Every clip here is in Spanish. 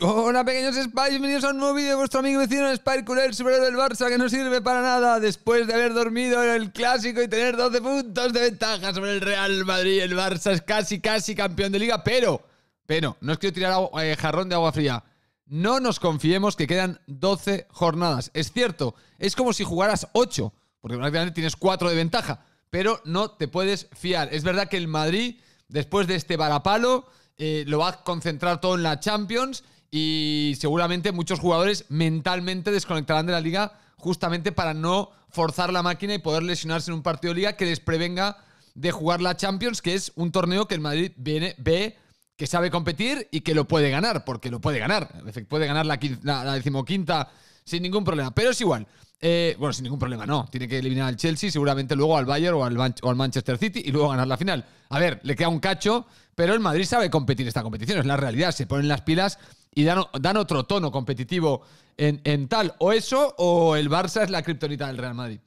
Hola pequeños Spice! bienvenidos a un nuevo vídeo de vuestro amigo vecino Spike el superhéroe del Barça que no sirve para nada después de haber dormido en el Clásico y tener 12 puntos de ventaja sobre el Real Madrid. El Barça es casi, casi campeón de liga, pero, pero, no os quiero tirar eh, jarrón de agua fría. No nos confiemos que quedan 12 jornadas. Es cierto, es como si jugaras 8, porque prácticamente tienes 4 de ventaja, pero no te puedes fiar. Es verdad que el Madrid, después de este varapalo... Eh, lo va a concentrar todo en la Champions y seguramente muchos jugadores mentalmente desconectarán de la liga justamente para no forzar la máquina y poder lesionarse en un partido de liga que les prevenga de jugar la Champions, que es un torneo que el Madrid viene, ve que sabe competir y que lo puede ganar, porque lo puede ganar. Puede ganar la, decimoquinta sin ningún problema, pero es igual. Eh, bueno, sin ningún problema, no. Tiene que eliminar al Chelsea, seguramente luego al Bayern o al, o al Manchester City y luego ganar la final. A ver, le queda un cacho, pero el Madrid sabe competir esta competición, es la realidad. Se ponen las pilas y dan, otro tono competitivo en, tal. O eso, o el Barça es la criptonita del Real Madrid.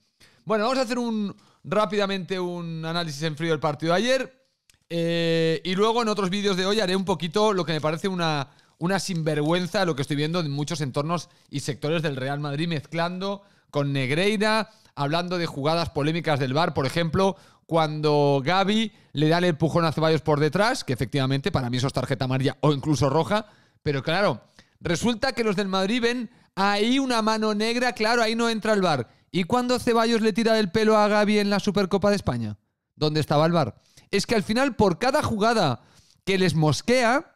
Bueno, vamos a hacer un rápidamente un análisis en frío del partido de ayer. Eh, y luego en otros vídeos de hoy haré un poquito lo que me parece una, una sinvergüenza lo que estoy viendo en muchos entornos y sectores del Real Madrid mezclando con Negreira, hablando de jugadas polémicas del Bar por ejemplo, cuando Gaby le da el empujón a Ceballos por detrás, que efectivamente para mí eso es tarjeta amarilla o incluso roja, pero claro, resulta que los del Madrid ven ahí una mano negra, claro, ahí no entra el bar. ¿Y cuándo Ceballos le tira del pelo a Gaby en la Supercopa de España? ¿Dónde estaba el bar? Es que al final, por cada jugada que les mosquea,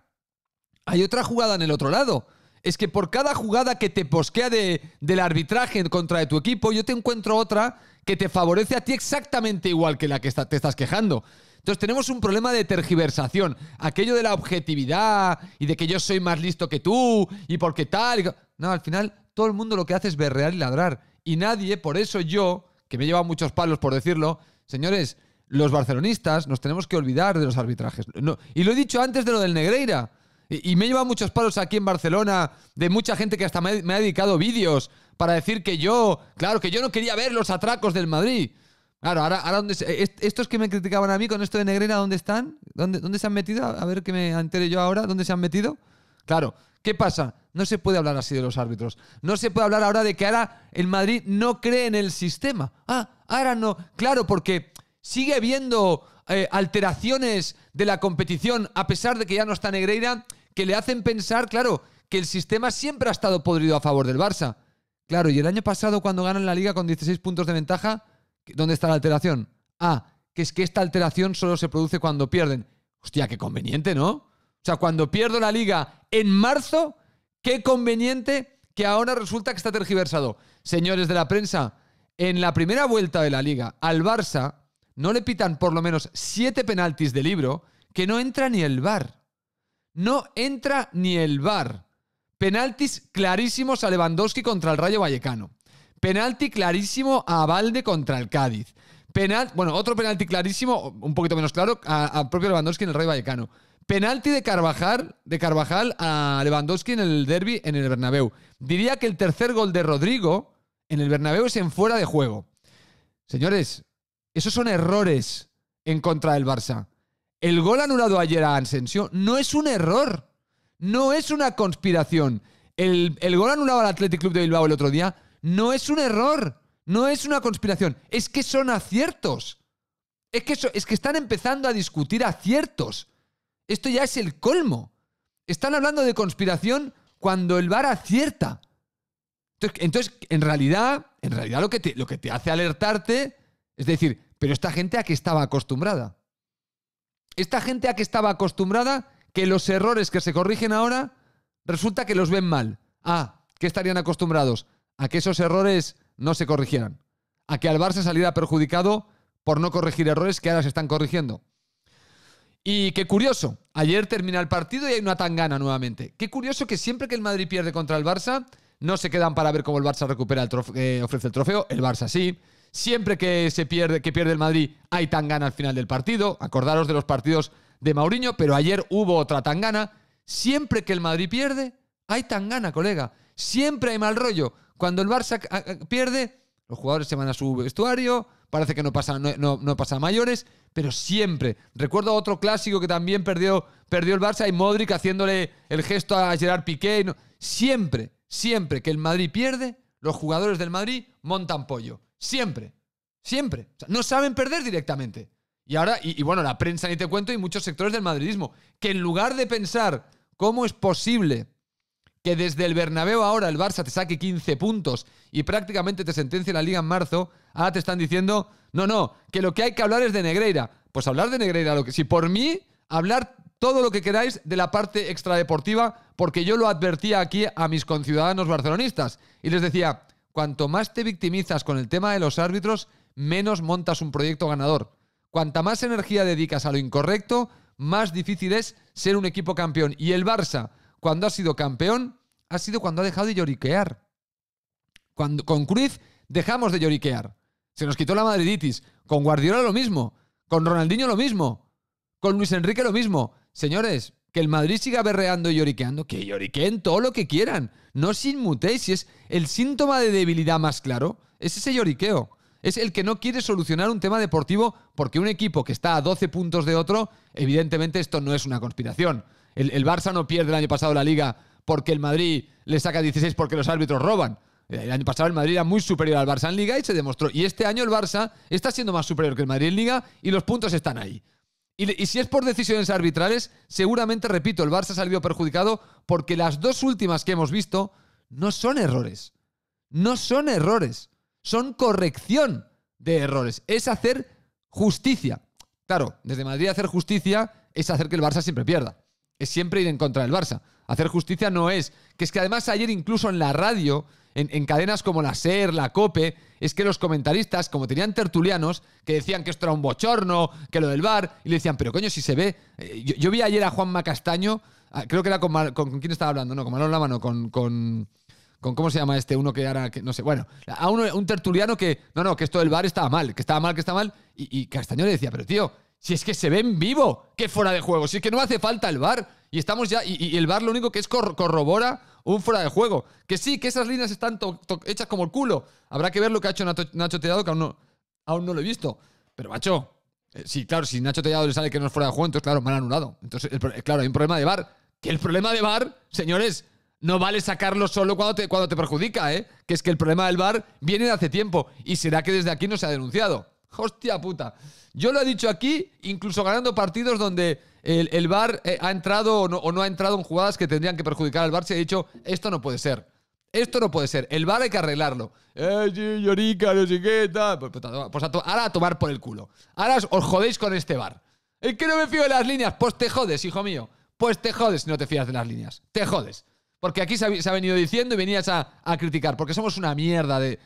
hay otra jugada en el otro lado. Es que por cada jugada que te posquea del arbitraje en contra de tu equipo, yo te encuentro otra que te favorece a ti exactamente igual que la que te estás quejando. Entonces tenemos un problema de tergiversación. Aquello de la objetividad y de que yo soy más listo que tú y porque tal. No, al final todo el mundo lo que hace es berrear y ladrar. Y nadie, por eso yo, que me he muchos palos por decirlo, señores, los barcelonistas nos tenemos que olvidar de los arbitrajes. y lo he dicho antes de lo del Negreira. Y, me he llevado muchos palos aquí en Barcelona de mucha gente que hasta me, me ha dedicado vídeos para decir que yo, claro, que yo no quería ver los atracos del Madrid. Claro, ahora, ahora ¿dónde estos que me criticaban a mí con esto de Negrera, ¿dónde están? ¿Dónde, se han metido? A ver que me entere yo ahora, ¿dónde se han metido? Claro, ¿qué pasa? No se puede hablar así de los árbitros. No se puede hablar ahora de que ahora el Madrid no cree en el sistema. Ah, ahora no. Claro, porque sigue habiendo eh, alteraciones de la competición, a pesar de que ya no está Negreira, que le hacen pensar, claro, que el sistema siempre ha estado podrido a favor del Barça. Claro, y el año pasado cuando ganan la liga con 16 puntos de ventaja, ¿Dónde está la alteración? Ah, que es que esta alteración solo se produce cuando pierden. Hostia, qué conveniente, ¿no? O sea, cuando pierdo la liga en marzo, qué conveniente que ahora resulta que está tergiversado. Señores de la prensa, en la primera vuelta de la liga, al Barça no le pitan por lo menos siete penaltis de libro que no entra ni el bar. No entra ni el bar. Penaltis clarísimos a Lewandowski contra el Rayo Vallecano. Penalti clarísimo a Valde contra el Cádiz. bueno, otro penalti clarísimo, un poquito menos claro, ...a propio Lewandowski en el Rey Vallecano. Penalti de Carvajal, de Carvajal a Lewandowski en el derby en el Bernabéu. Diría que el tercer gol de Rodrigo en el Bernabéu es en fuera de juego. Señores, esos son errores en contra del Barça. El gol anulado ayer a Asensio no es un error, no es una conspiración. El, el gol anulado al Athletic Club de Bilbao el otro día no es un error, no es una conspiración, es que son aciertos. Es que, es que están empezando a discutir aciertos. Esto ya es el colmo. Están hablando de conspiración cuando el VAR acierta. Entonces, en realidad, en realidad lo que, te, lo que te hace alertarte es decir, pero esta gente a que estaba acostumbrada. Esta gente a que estaba acostumbrada que los errores que se corrigen ahora resulta que los ven mal. Ah, ¿qué estarían acostumbrados? a que esos errores no se corrigieran, a que al Barça saliera perjudicado por no corregir errores que ahora se están corrigiendo. Y qué curioso, ayer termina el partido y hay una tangana nuevamente. Qué curioso que siempre que el Madrid pierde contra el Barça, no se quedan para ver cómo el Barça recupera el eh, ofrece el trofeo, el Barça sí. Siempre que se pierde, que pierde el Madrid, hay tangana al final del partido. Acordaros de los partidos de Mauriño, pero ayer hubo otra tangana. Siempre que el Madrid pierde, hay tangana, colega. Siempre hay mal rollo. Cuando el Barça ah, ah, pierde, los jugadores se van a su vestuario, parece que no pasa, no, pasa mayores, pero siempre. Recuerdo otro clásico que también perdió, perdió el Barça y Modric haciéndole el gesto a Gerard Piqué. siempre, siempre que el Madrid pierde, los jugadores del Madrid montan pollo. Siempre, siempre. no saben perder directamente. Y ahora, y bueno, la prensa ni te cuento y muchos sectores del madridismo, que en lugar de pensar cómo es posible que desde el Bernabéu ahora el Barça te saque 15 puntos y prácticamente te sentencia la liga en marzo, ahora te están diciendo, no, no, que lo que hay que hablar es de Negreira. Pues hablar de Negreira, lo que, si por mí, hablar todo lo que queráis de la parte extradeportiva, porque yo lo advertía aquí a mis conciudadanos barcelonistas y les decía, cuanto más te victimizas con el tema de los árbitros, menos montas un proyecto ganador. Cuanta más energía dedicas a lo incorrecto, más difícil es ser un equipo campeón. Y el Barça, cuando ha sido campeón ha sido cuando ha dejado de lloriquear. Cuando, con Cruz dejamos de lloriquear. Se nos quitó la madriditis. Con Guardiola lo mismo. Con Ronaldinho lo mismo. Con Luis Enrique lo mismo. Señores, que el Madrid siga berreando y lloriqueando, que lloriqueen todo lo que quieran. No os inmutéis. Si es el síntoma de debilidad más claro, es ese lloriqueo. Es el que no quiere solucionar un tema deportivo porque un equipo que está a 12 puntos de otro, evidentemente esto no es una conspiración. El, Barça no pierde el año pasado la liga porque el Madrid le saca 16 porque los árbitros roban. El año pasado el Madrid era muy superior al Barça en liga y se demostró. Y este año el Barça está siendo más superior que el Madrid en liga y los puntos están ahí. Y, y si es por decisiones arbitrales, seguramente, repito, el Barça salió perjudicado porque las dos últimas que hemos visto no son errores. No son errores. Son corrección de errores. Es hacer justicia. Claro, desde Madrid hacer justicia es hacer que el Barça siempre pierda es siempre ir en contra del Barça. Hacer justicia no es. Que es que además ayer incluso en la radio, en, cadenas como la SER, la COPE, es que los comentaristas, como tenían tertulianos, que decían que esto era un bochorno, que lo del bar, y le decían, pero coño, si se ve. Eh, yo, vi ayer a Juan Castaño, ah, creo que era con, con, quién estaba hablando, no, con Manolo Lama, con, con con cómo se llama este uno que ahora no sé bueno a un tertuliano que no no que esto del bar estaba mal que estaba mal que estaba mal y Castaño le decía pero tío si es que se ven vivo, que fuera de juego. Si es que no hace falta el bar. Y estamos ya. Y, el bar lo único que es corrobora un fuera de juego. Que sí, que esas líneas están hechas como el culo. Habrá que ver lo que ha hecho Nacho, Nacho que aún no, lo he visto. Pero, macho, eh, sí, claro, si Nacho Tellado le sale que no es fuera de juego, entonces, claro, mal anulado. Entonces, eh, claro, hay un problema de bar. Que el problema de bar, señores, no vale sacarlo solo cuando te, cuando te perjudica, ¿eh? Que es que el problema del bar viene de hace tiempo. Y será que desde aquí no se ha denunciado. Hostia puta. Yo lo he dicho aquí, incluso ganando partidos donde el, Bar VAR eh, ha entrado o no, ha entrado en jugadas que tendrían que perjudicar al Bar. Se ha dicho, esto no puede ser. Esto no puede ser. El VAR hay que arreglarlo. Eh, llorica, no sé qué, tal. Pues, pues, pues, pues, ahora a tomar por el culo. Ahora os jodéis con este VAR. Es que no me fío de las líneas. Pues te jodes, hijo mío. Pues te jodes si no te fías de las líneas. Te jodes. Porque aquí se ha, venido diciendo y venías a, criticar. Porque somos una mierda de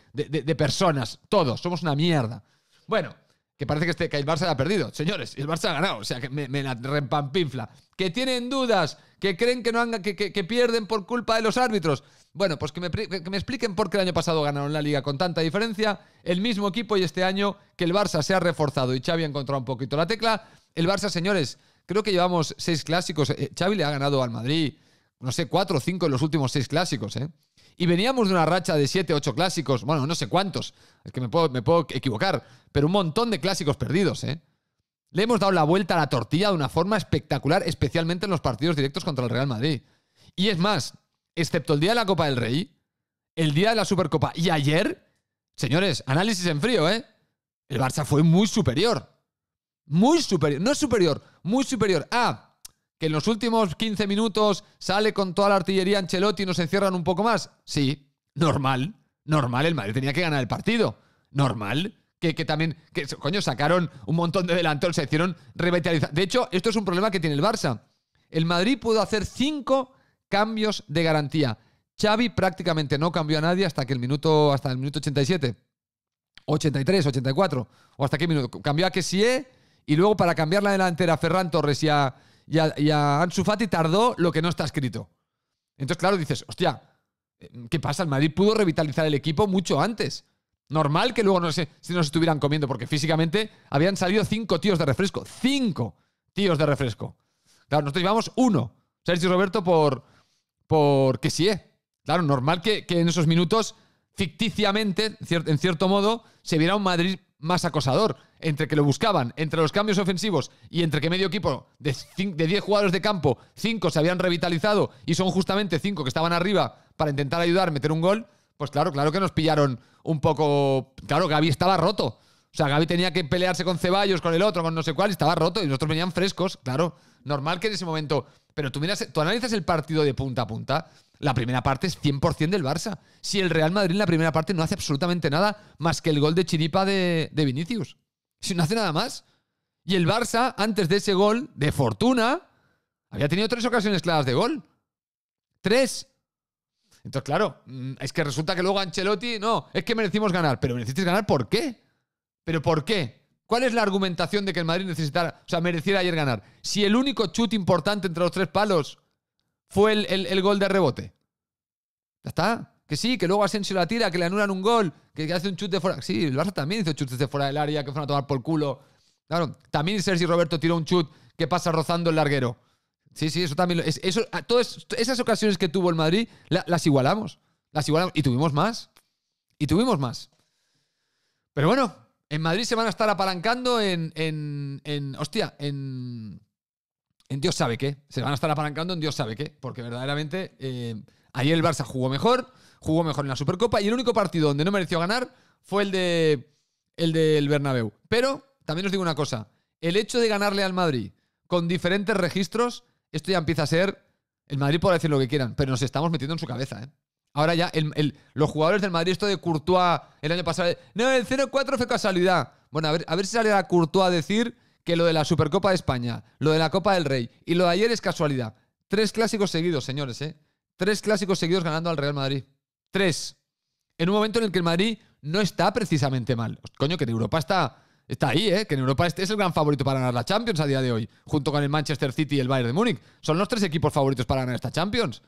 personas. Todos. Somos una mierda. Bueno, que parece que, este, que el Barça ha perdido. Señores, el Barça ha ganado, o sea, que me, la rempampinfla. Que tienen dudas, que creen que, no han, que, pierden por culpa de los árbitros. Bueno, pues que me, expliquen por qué el año pasado ganaron la liga con tanta diferencia, el mismo equipo y este año que el Barça se ha reforzado y Xavi ha encontrado un poquito la tecla. El Barça, señores, creo que llevamos seis clásicos. Eh, Xavi le ha ganado al Madrid, no sé, cuatro o cinco en los últimos seis clásicos, ¿eh? Y veníamos de una racha de 7, 8 clásicos, bueno, no sé cuántos, es que me puedo, equivocar, pero un montón de clásicos perdidos, ¿eh? Le hemos dado la vuelta a la tortilla de una forma espectacular, especialmente en los partidos directos contra el Real Madrid. Y es más, excepto el día de la Copa del Rey, el día de la Supercopa y ayer, señores, análisis en frío, ¿eh? El Barça fue muy superior. Muy superior. No superior, muy superior ah ¿Que en los últimos 15 minutos sale con toda la artillería Ancelotti y nos encierran un poco más? Sí, normal. Normal, el Madrid tenía que ganar el partido. Normal. Que, también, que coño, sacaron un montón de delanteros, se hicieron revitalizar. De hecho, esto es un problema que tiene el Barça. El Madrid pudo hacer cinco cambios de garantía. Xavi prácticamente no cambió a nadie hasta que el minuto hasta el minuto 87, 83, 84 o hasta qué minuto cambió a Kessie y luego para cambiar la delantera Ferran Torres y a, y a, tardó lo que no está escrito. Entonces, claro, dices, hostia, ¿qué pasa? El Madrid pudo revitalizar el equipo mucho antes. Normal que luego no se, si nos estuvieran comiendo, porque físicamente habían salido cinco tíos de refresco. Cinco tíos de refresco. Claro, nosotros llevamos uno. Sergio Roberto por, por que sí. ¿eh? Claro, normal que, que en esos minutos, ficticiamente, en cierto modo, se viera un Madrid más acosador. Entre que lo buscaban, entre los cambios ofensivos y entre que medio equipo de 10 jugadores de campo, 5 se habían revitalizado y son justamente 5 que estaban arriba para intentar ayudar, A meter un gol, pues claro, claro que nos pillaron un poco... Claro, Gaby estaba roto. O sea, Gaby tenía que pelearse con Ceballos, con el otro, con no sé cuál, y estaba roto y nosotros venían frescos, claro. Normal que en ese momento... Pero tú miras, tú analizas el partido de punta a punta la primera parte es 100% del Barça. Si el Real Madrid en la primera parte no hace absolutamente nada más que el gol de chiripa de, Vinicius. Si no hace nada más. Y el Barça, antes de ese gol, de fortuna, había tenido tres ocasiones claras de gol. Tres. Entonces, claro, mm, es que resulta que luego Ancelotti, no, es que merecimos ganar. Pero merecisteis ganar, ¿por qué? ¿Pero por qué? ¿Cuál es la argumentación de que el Madrid necesitara, o sea, mereciera ayer ganar? Si el único chute importante entre los tres palos fue el, gol de rebote. Ya está. Que sí, que luego Asensio la tira, que le anulan un gol, que hace un chute fuera. Sí, el Barça también hizo chutes de fuera del área que fueron a tomar por culo. Claro, también Sergi Roberto tiró un chut que pasa rozando el larguero. Sí, sí, eso también. eso, todas esas ocasiones que tuvo el Madrid las igualamos. Las igualamos. Y tuvimos más. Y tuvimos más. Pero bueno, en Madrid se van a estar apalancando en hostia, en en Dios sabe qué. Se van a estar apalancando en Dios sabe qué. Porque verdaderamente eh, ayer el Barça jugó mejor, jugó mejor en la Supercopa y el único partido donde no mereció ganar fue el de el del Bernabéu. Pero también os digo una cosa, el hecho de ganarle al Madrid con diferentes registros, esto ya empieza a ser el Madrid puede decir lo que quieran, pero nos estamos metiendo en su cabeza, ¿eh? Ahora ya los jugadores del Madrid esto de Courtois el año pasado, no, el 0-4 fue casualidad. Bueno, a ver, a ver si sale a Courtois a decir que lo de la Supercopa de España, lo de la Copa del Rey y lo de ayer es casualidad. Tres clásicos seguidos, señores, ¿eh? Tres clásicos seguidos ganando al Real Madrid. Tres. En un momento en el que el Madrid no está precisamente mal. Coño, que en Europa está, está ahí, ¿eh? Que en Europa este es el gran favorito para ganar la Champions a día de hoy, junto con el Manchester City y el Bayern de Múnich. Son los tres equipos favoritos para ganar esta Champions.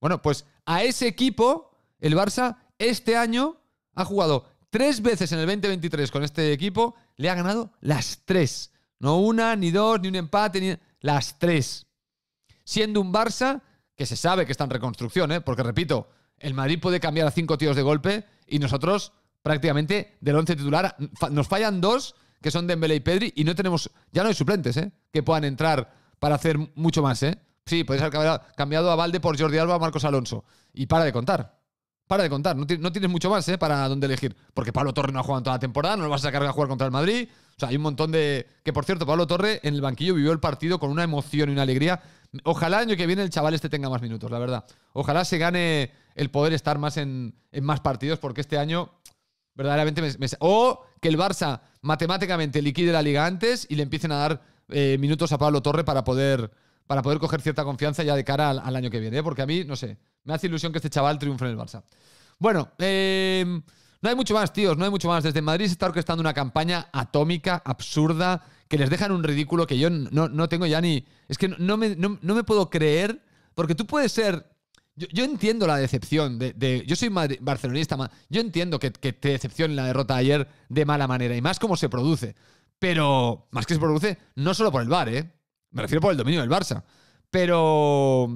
Bueno, pues a ese equipo, el Barça, este año ha jugado tres veces en el 2023 con este equipo, le ha ganado las tres. No una, ni dos, ni un empate, ni las tres. Siendo un Barça que se sabe que está en reconstrucción, ¿eh? porque repito, el Madrid puede cambiar a cinco tíos de golpe y nosotros prácticamente del once titular nos fallan dos que son Dembélé y Pedri y no tenemos, ya no hay suplentes, ¿eh? que puedan entrar para hacer mucho más, ¿eh? Sí, podéis haber cambiado a Valde por Jordi Alba o Marcos Alonso. Y para de contar. Para de contar, no, tienes mucho más ¿eh? para dónde elegir. Porque Pablo Torre no ha jugado en toda la temporada, no lo vas a sacar a jugar contra el Madrid. O sea, hay un montón de. Que por cierto, Pablo Torre en el banquillo vivió el partido con una emoción y una alegría. Ojalá el año que viene el chaval este tenga más minutos, la verdad. Ojalá se gane el poder estar más en, más partidos, porque este año verdaderamente. Me, o que el Barça matemáticamente liquide la liga antes y le empiecen a dar eh, minutos a Pablo Torre para poder, para poder coger cierta confianza ya de cara al, año que viene. ¿eh? Porque a mí, no sé. Me hace ilusión que este chaval triunfe en el Barça. Bueno, eh, no hay mucho más, tíos, no hay mucho más. Desde Madrid se está orquestando una campaña atómica, absurda, que les dejan un ridículo que yo no, tengo ya ni... Es que no me, puedo creer, porque tú puedes ser... Yo, entiendo la decepción de... yo soy barcelonista, yo entiendo que, te decepcione la derrota de ayer de mala manera, y más como se produce. Pero, más que se produce, no solo por el bar ¿eh? Me refiero por el dominio del Barça. Pero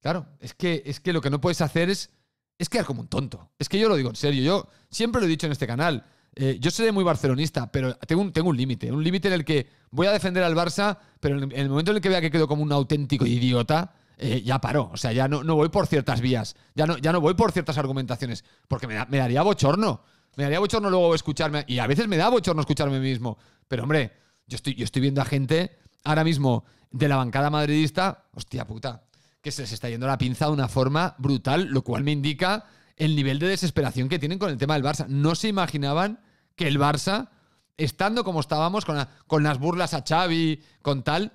Claro, es que, es que lo que no puedes hacer es, es quedar como un tonto. Es que yo lo digo en serio, yo siempre lo he dicho en este canal. Eh, yo soy muy barcelonista, pero tengo un, tengo un límite. Un límite en el que voy a defender al Barça, pero en el, momento en el que vea que quedo como un auténtico idiota, eh, ya paro, O sea, ya no, no, voy por ciertas vías. Ya no, ya no voy por ciertas argumentaciones. Porque me, me daría bochorno. Me daría bochorno luego escucharme. Y a veces me da bochorno escucharme mismo. Pero hombre, yo estoy, yo estoy viendo a gente ahora mismo de la bancada madridista. Hostia puta que se les está yendo la pinza de una forma brutal, lo cual me indica el nivel de desesperación que tienen con el tema del Barça. No se imaginaban que el Barça, estando como estábamos, con, con las burlas a Xavi, con tal,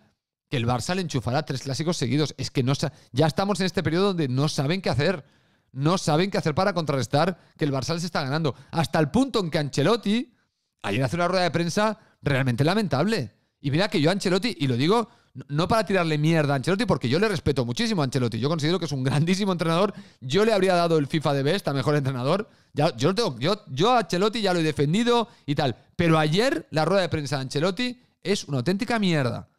que el Barça le enchufará tres clásicos seguidos. Es que no ya estamos en este periodo donde no saben qué hacer. No saben qué hacer para contrarrestar que el Barça se está ganando. Hasta el punto en que Ancelotti ayer hace una rueda de prensa realmente lamentable. Y mira que yo Ancelotti, y lo digo no para tirarle mierda a Ancelotti, porque yo le respeto muchísimo a Ancelotti. Yo considero que es un grandísimo entrenador. Yo le habría dado el FIFA de Best a mejor entrenador. Ya, yo, tengo, yo, yo a Ancelotti ya lo he defendido y tal. Pero ayer la rueda de prensa de Ancelotti es una auténtica mierda.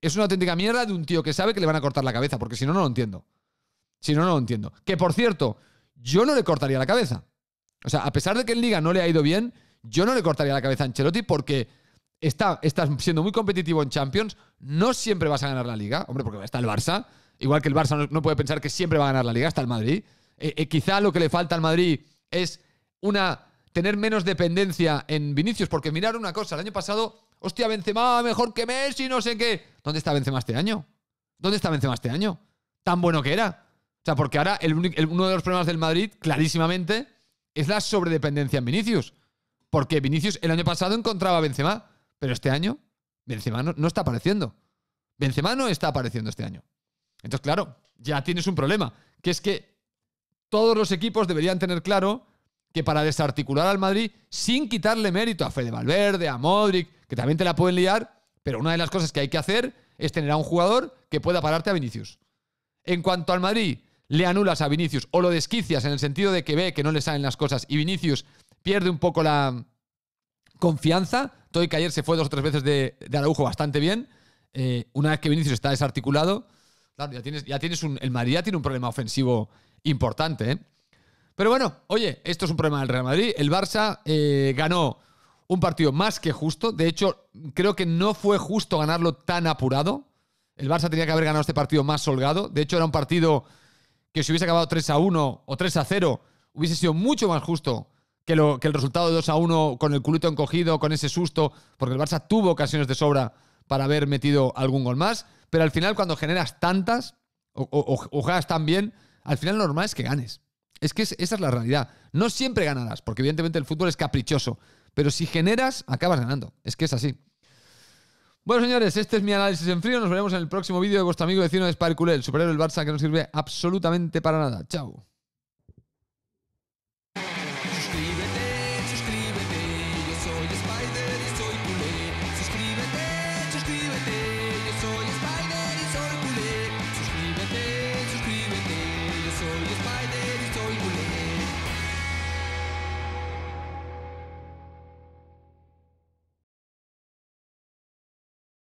Es una auténtica mierda de un tío que sabe que le van a cortar la cabeza, porque si no, no lo entiendo. Si no, no lo entiendo. Que por cierto, yo no le cortaría la cabeza. O sea, a pesar de que en Liga no le ha ido bien, yo no le cortaría la cabeza a Ancelotti porque está, estás siendo muy competitivo en Champions, no siempre vas a ganar la liga, hombre, porque está el Barça, igual que el Barça no, puede pensar que siempre va a ganar la liga, está el Madrid. Eh, eh, quizá lo que le falta al Madrid es una tener menos dependencia en Vinicius, porque mirar una cosa, el año pasado, hostia, Benzema mejor que Messi, no sé qué. ¿Dónde está Benzema este año? ¿Dónde está Benzema este año? Tan bueno que era. O sea, porque ahora uno de los problemas del Madrid, clarísimamente, es la sobredependencia en Vinicius. Porque Vinicius el año pasado encontraba a Benzema. Pero este año, Benzema no, está apareciendo. Benzema está apareciendo este año. Entonces, claro, ya tienes un problema, que es que todos los equipos deberían tener claro que para desarticular al Madrid, sin quitarle mérito a Fede Valverde, a Modric, que también te la pueden liar, pero una de las cosas que hay que hacer es tener a un jugador que pueda pararte a Vinicius. En cuanto al Madrid, le anulas a Vinicius o lo desquicias en el sentido de que ve que no le salen las cosas y Vinicius pierde un poco la confianza, Toy que ayer se fue dos o tres veces de, Araujo bastante bien. Eh, una vez que Vinicius está desarticulado, ya tienes, un. El Madrid ya tiene un problema ofensivo importante, ¿eh? Pero bueno, oye, esto es un problema del Real Madrid. El Barça eh, ganó un partido más que justo. De hecho, creo que no fue justo ganarlo tan apurado. El Barça tenía que haber ganado este partido más holgado. De hecho, era un partido que si hubiese acabado 3 a 1 o 3 a 0, hubiese sido mucho más justo que, el resultado de 2 a 1 con el culito encogido, con ese susto, porque el Barça tuvo ocasiones de sobra para haber metido algún gol más, pero al final cuando generas tantas o, juegas tan bien, al final lo normal es que ganes. Es que esa es la realidad. No siempre ganarás, porque evidentemente el fútbol es caprichoso, pero si generas, acabas ganando. Es que es así. Bueno, señores, este es mi análisis en frío. Nos veremos en el próximo vídeo de vuestro amigo vecino de Sparkulé, el superhéroe del Barça que no sirve absolutamente para nada. Chao.